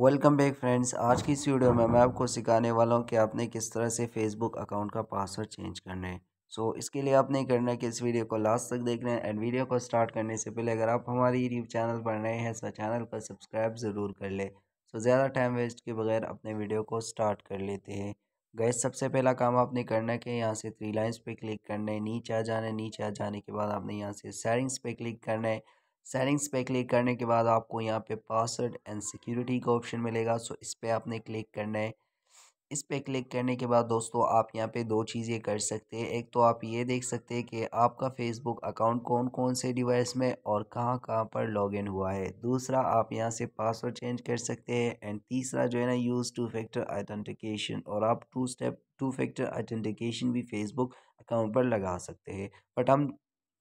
welcome back friends आज की इस वीडियो में मैं आपको सिखाने वाला हूं कि आपने किस तरह से फेसबुक अकाउंट का पासवर्ड चेंज करना है सो so, इसके लिए आपने करना है कि इस वीडियो को लास्ट तक देख हैं एंड वीडियो को स्टार्ट करने से पहले अगर आप हमारे यूट्यूब चैनल पर नए हैं तो चैनल को सब्सक्राइब ज़रूर कर लें सो so, ज़्यादा टाइम वेस्ट के बगैर अपने वीडियो को स्टार्ट कर लेते हैं गैस सबसे पहला काम आपने करना है कि यहाँ से थ्री लाइन्स पर क्लिक करना है नीचे आ जाना है नीचे आ जाने के बाद आपने यहाँ से सैरिंग्स पर क्लिक करना है सेटिंग्स पे क्लिक करने के बाद आपको यहाँ पे पासवर्ड एंड सिक्योरिटी का ऑप्शन मिलेगा सो इस पर आपने क्लिक करना है इस पर क्लिक करने के बाद दोस्तों आप यहाँ पे दो चीज़ें कर सकते हैं एक तो आप ये देख सकते हैं कि आपका फेसबुक अकाउंट कौन कौन से डिवाइस में और कहाँ कहाँ पर लॉगिन हुआ है दूसरा आप यहाँ से पासवर्ड चेंज कर सकते हैं एंड तीसरा जो है ना यूज़ टू फैक्टर आइडेंटिकेशन और आप two step two factor identification भी फेसबुक अकाउंट पर लगा सकते हैं बट हम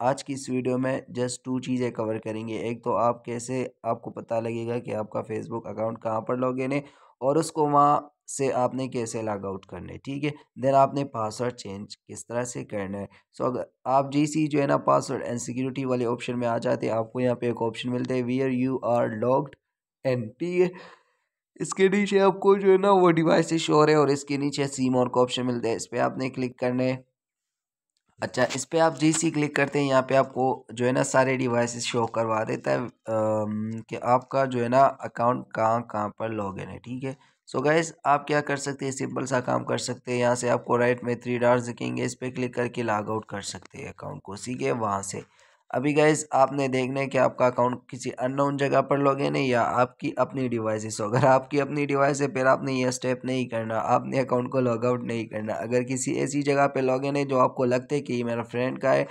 आज की इस वीडियो में जस्ट टू चीज़ें कवर करेंगे एक तो आप कैसे आपको पता लगेगा कि आपका फेसबुक अकाउंट कहाँ पर लॉग इन है और उसको वहाँ से आपने कैसे लॉग आउट करना है ठीक है देन आपने पासवर्ड चेंज किस तरह से करना है सो so, अगर आप जैसी जो है ना पासवर्ड एंड सिक्योरिटी वाले ऑप्शन में आ जाते हैं आपको यहाँ पे एक ऑप्शन मिलता है where you are logged and ठीक है इसके नीचे आपको जो है ना वो डिवाइस शोर है और इसके नीचे सीम और का ऑप्शन मिलता है इस पर आपने क्लिक करना है अच्छा इस पर आप जी सी क्लिक करते हैं यहाँ पे आपको जो है ना सारे डिवाइसेस शो करवा देता है आ, कि आपका जो है ना अकाउंट कहाँ कहाँ पर लॉगिन है ठीक है सो so गैस आप क्या कर सकते हैं सिंपल सा काम कर सकते हैं यहाँ से आपको राइट में थ्री डार्स दिखेंगे इस पर क्लिक करके लॉग आउट कर सकते हैं अकाउंट को सीखे वहाँ से अभी गैस आपने देखना है कि आपका अकाउंट किसी अननोन जगह पर लोगे नहीं या आपकी अपनी डिवाइसेस हो अगर आपकी अपनी डिवाइस है फिर आपने ये स्टेप नहीं करना आपने अकाउंट को लॉग आउट नहीं करना अगर किसी ऐसी जगह पर लॉगे नहीं जो आपको लगता है कि ये मेरा फ्रेंड का है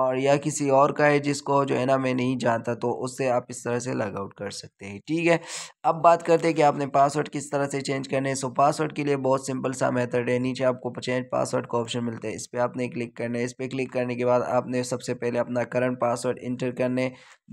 और या किसी और का है जिसको जो है ना मैं नहीं जानता तो उससे आप इस तरह से लॉग आउट कर सकते हैं ठीक है अब बात करते हैं कि आपने पासवर्ड किस तरह से चेंज करने हैं सो पासवर्ड के लिए बहुत सिंपल सा मेथड है नीचे आपको चेंज पासवर्ड का ऑप्शन मिलता है इस पर आपने क्लिक करना है इस पर क्लिक करने के बाद आपने सबसे पहले अपना करंट पासवर्ड इंटर करने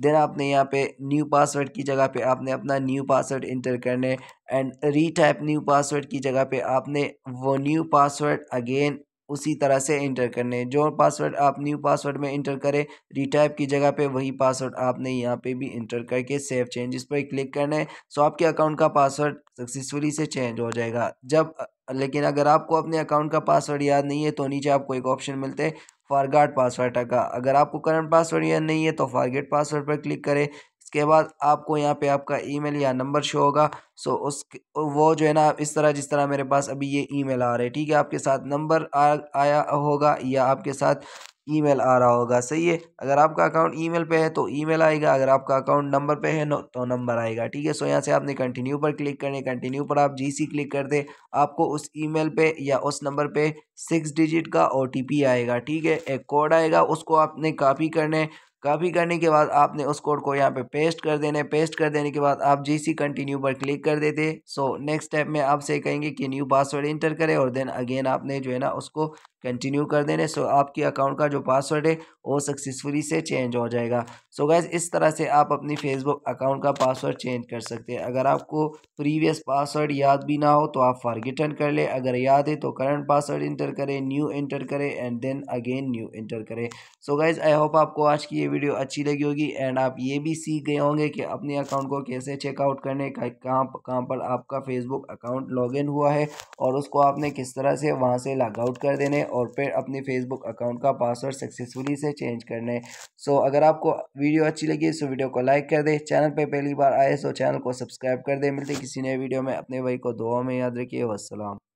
देन आपने यहाँ पे न्यू पासवर्ड की जगह पे आपने अपना न्यू पासवर्ड इंटर करने एंड रीटाइप न्यू पासवर्ड की जगह पे आपने वो न्यू पासवर्ड अगेन उसी तरह से इंटर करने जो पासवर्ड आप न्यू पासवर्ड में इंटर करें रिटाइप की जगह पे वही पासवर्ड आपने यहाँ पे भी इंटर करके सेव चेंजेस पर क्लिक करना है सो आपके अकाउंट का पासवर्ड सक्सेसफुली से चेंज हो जाएगा जब लेकिन अगर आपको अपने अकाउंट का पासवर्ड याद नहीं है तो नीचे आपको एक ऑप्शन मिलते हैं फॉरगाट पासवर्ड का अगर आपको करंट पासवर्ड याद नहीं है तो फॉरगेट पासवर्ड पर क्लिक करें उसके बाद आपको यहाँ पे आपका ईमेल या नंबर शो होगा सो उस वो जो है ना इस तरह जिस तरह मेरे पास अभी ये ईमेल आ रहा है ठीक है आपके साथ नंबर आ, आया होगा या आपके साथ ईमेल आ रहा होगा सही है अगर आपका अकाउंट ईमेल पे है तो ईमेल आएगा अगर आपका अकाउंट नंबर पे है तो नंबर आएगा ठीक है सो यहाँ से आपने कंटिन्यू पर क्लिक करने कंटिन्यू पर आप सी क्लिक कर दे आपको उस ईमेल पे या उस नंबर पे सिक्स डिजिट का ओटीपी आएगा ठीक है एक कोड आएगा उसको आपने कॉपी करने कॉपी करने के बाद आपने उस कोड को यहाँ पे पेस्ट कर देना है पेस्ट कर देने के बाद आप जीसी कंटिन्यू पर क्लिक कर देते सो नेक्स्ट स्टेप में आपसे कहेंगे कि न्यू पासवर्ड इंटर करें और देन अगेन आपने जो है ना उसको कंटिन्यू कर देने सो आपके अकाउंट का जो पासवर्ड है वो सक्सेसफुली से चेंज हो जाएगा सो गैस इस तरह से आप अपनी फेसबुक अकाउंट का पासवर्ड चेंज कर सकते हैं अगर आपको प्रीवियस पासवर्ड याद भी ना हो तो आप फॉरगेटन कर ले अगर याद है तो करंट पासवर्ड इंटर करें न्यू इंटर करें and then again new enter करें so so guess I hope आपको आज की वीडियो अच्छी लगी होगी एंड आप ये भी सीख गए होंगे कि अपने अकाउंट को कैसे चेकआउट करने का कहाँ कहाँ पर आपका फेसबुक अकाउंट लॉगिन हुआ है और उसको आपने किस तरह से वहाँ से लॉग आउट कर देने और फिर अपने फेसबुक अकाउंट का पासवर्ड सक्सेसफुली से चेंज करने सो so, अगर आपको वीडियो अच्छी लगी सो तो वीडियो को लाइक कर दे चैनल पर पहली बार आए सो तो चैनल को सब्सक्राइब कर दे मिलते किसी नए वीडियो में अपने भाई को दुआ में याद रखिए वसलम